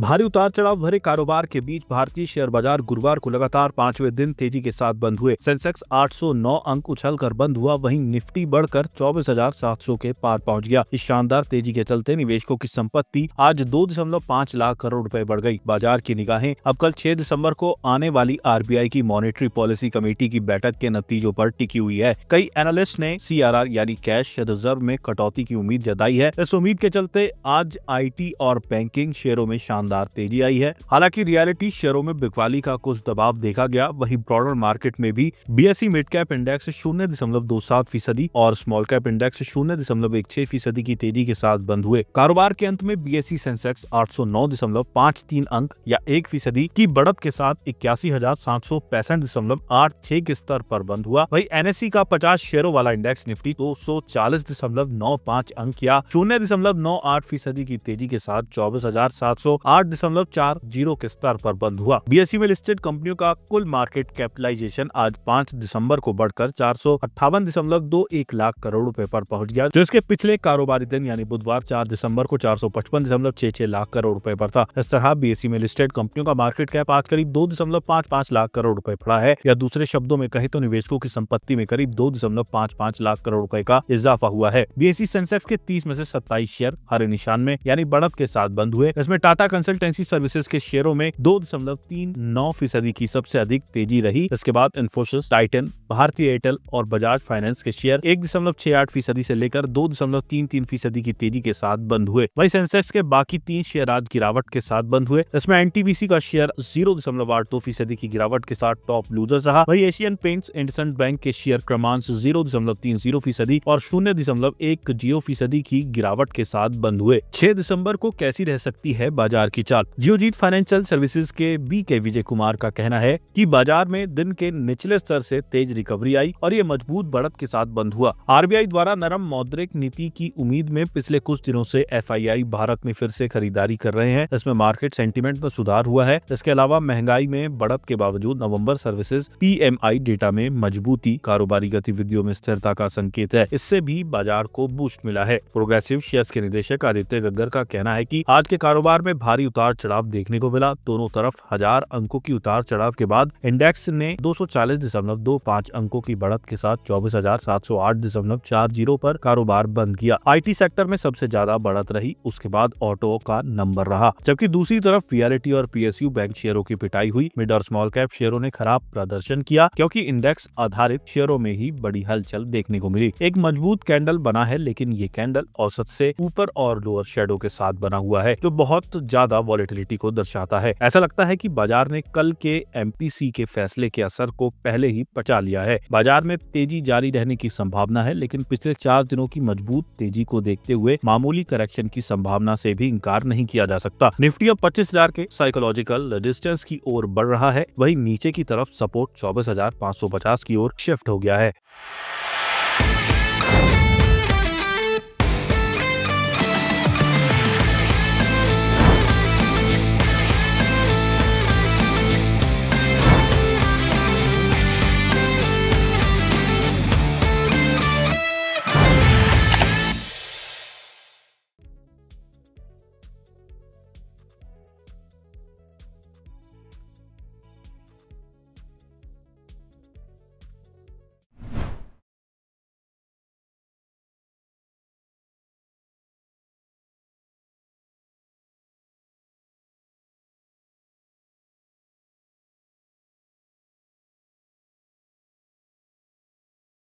भारी उतार चढ़ाव भरे कारोबार के बीच भारतीय शेयर बाजार गुरुवार को लगातार पांचवे दिन तेजी के साथ बंद हुए सेंसेक्स 809 अंक उछलकर बंद हुआ वहीं निफ्टी बढ़कर 24,700 के पार पहुंच गया इस शानदार तेजी के चलते निवेशकों की संपत्ति आज 2.5 लाख करोड़ रुपए बढ़ गई बाजार की निगाहें अब कल छह दिसम्बर को आने वाली आर की मॉनिटरी पॉलिसी कमेटी की बैठक के नतीजों आरोप टिकी हुई है कई एनालिस्ट ने सी यानी कैश रिजर्व में कटौती की उम्मीद जताई है इस उम्मीद के चलते आज आई और बैंकिंग शेयरों में शानदार तेजी आई है हालांकि रियलिटी शेयरों में बिकवाली का कुछ दबाव देखा गया वही ब्रॉडर मार्केट में भी BSE e mid cap index शून्य दशमलव दो सात फीसदी और स्मॉल कैप इंडेक्स शून्य दशमलव एक छह फीसदी की तेजी के साथ बंद हुए कारोबार के अंत में बीएसई e सेंसेक्स आठ सौ नौ दशमलव पाँच तीन अंक या एक फीसदी की बढ़त के साथ इक्यासी हजार सात सौ पैंसठ दशमलव आठ छह के स्तर पर बंद हुआ वही एनएससी e का पचास शेयरों वाला इंडेक्स निफ्टी दो सौ चालीस दशमलव नौ पाँच अंक या शून्य दशमलव नौ आठ फीसदी की तेजी के साथ चौबीस हजार सात सौ आठ दशमलव चार जीरो के स्तर पर बंद हुआ बी e में लिस्टेड कंपनियों का कुल मार्केट कैपिटलाइजेशन आज पाँच दिसंबर को बढ़कर चार सौ अट्ठावन दशमलव दो एक लाख करोड़ रूपए पर पहुंच गया जो इसके पिछले कारोबारी दिन यानी बुधवार चार दिसंबर को चार सौ पचपन दशमलव छह छह लाख करोड़ रूपए पर था इस तरह बी e में लिस्टेड कंपनियों का मार्केट कैप आज करीब दो दशमलव पाँच पाँच लाख करोड़ रूपए पड़ा है या दूसरे शब्दों में कहे तो निवेशकों की संपत्ति में करीब दो दशमलव पाँच लाख करोड़ रूपए का इजाफा हुआ है बी सेंसेक्स e के तीस में ऐसी सत्ताईस शेयर हरे निशान में यानी बढ़त के साथ बंद हुए इसमें टाटा कंसल्टेंसी सर्विसेज के शेयरों में दो दशमलव तीन नौ फीसदी की सबसे अधिक तेजी रही इसके बाद इन्फोसिस टाइटन भारतीय एयरटेल और बजाज फाइनेंस के शेयर एक दशमलव छह आठ फीसदी ऐसी लेकर दो दशमलव तीन तीन फीसदी की तेजी के साथ बंद हुए वही सेंसेक्स के बाकी तीन शेयर आज गिरावट के साथ बंद हुए इसमें एन का शेयर जीरो दशमलव आठ दो फीसदी की गिरावट के साथ टॉप लूजर रहा वही एशियन पेंट्स इंडसेंट बैंक के शेयर क्रमांश जीरो दशमलव तीन जीरो फीसदी और शून्य दशमलव एक जीरो फीसदी की गिरावट के साथ बंद हुए छह दिसंबर को कैसी रह सकती है बाजार की चाल जियोजीत फाइनेंशियल सर्विसेज के बी के विजय कुमार का कहना है कि बाजार में दिन के निचले स्तर से तेज रिकवरी आई और ये मजबूत बढ़त के साथ बंद हुआ आरबीआई द्वारा नरम मौद्रिक नीति की उम्मीद में पिछले कुछ दिनों से एफआईआई भारत में फिर से खरीदारी कर रहे हैं इसमें मार्केट सेंटिमेंट में सुधार हुआ है इसके अलावा महंगाई में बढ़त के बावजूद नवम्बर सर्विसेज पी डेटा में मजबूती कारोबारी गतिविधियों में स्थिरता का संकेत है इससे भी बाजार को बूस्ट मिला है प्रोग्रेसिव शेयर्स के निदेशक आदित्य गग्गर का कहना है की आज के कारोबार में भारी भारी उतार चढ़ाव देखने को मिला दोनों तरफ हजार अंकों की उतार चढ़ाव के बाद इंडेक्स ने दो अंकों की बढ़त के साथ चौबीस पर कारोबार बंद किया आई सेक्टर में सबसे ज्यादा बढ़त रही उसके बाद ऑटो का नंबर रहा जबकि दूसरी तरफ पी और पी बैंक शेयरों की पिटाई हुई मिड और स्मॉल कैप शेयरों ने खराब प्रदर्शन किया क्योंकि इंडेक्स आधारित शेयरों में ही बड़ी हलचल देखने को मिली एक मजबूत कैंडल बना है लेकिन ये कैंडल औसत से ऊपर और लोअर शेडो के साथ बना हुआ है जो बहुत ज्यादा ज्यादा वॉलिटिलिटी को दर्शाता है ऐसा लगता है कि बाजार ने कल के एमपीसी के फैसले के असर को पहले ही पचा लिया है बाजार में तेजी जारी रहने की संभावना है लेकिन पिछले चार दिनों की मजबूत तेजी को देखते हुए मामूली करेक्शन की संभावना से भी इंकार नहीं किया जा सकता निफ्टी अब पच्चीस हजार के साइकोलॉजिकल रेजिस्टेंस की ओर बढ़ रहा है वही नीचे की तरफ सपोर्ट चौबीस हजार पाँच सौ पचास की ओर शिफ्ट हो गया है